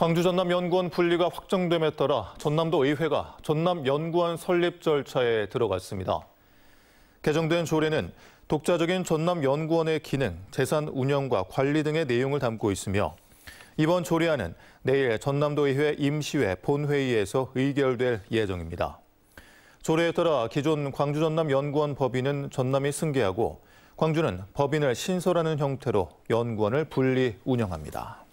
광주 전남 연구원 분리가 확정됨에 따라 전남도 의회가 전남 연구원 설립 절차에 들어갔습니다. 개정된 조례는 독자적인 전남 연구원의 기능, 재산 운영과 관리 등의 내용을 담고 있으며 이번 조례안은 내일 전남도 의회 임시회 본회의에서 의결될 예정입니다. 조례에 따라 기존 광주 전남 연구원 법인은 전남이 승계하고 광주는 법인을 신설하는 형태로 연구원을 분리 운영합니다.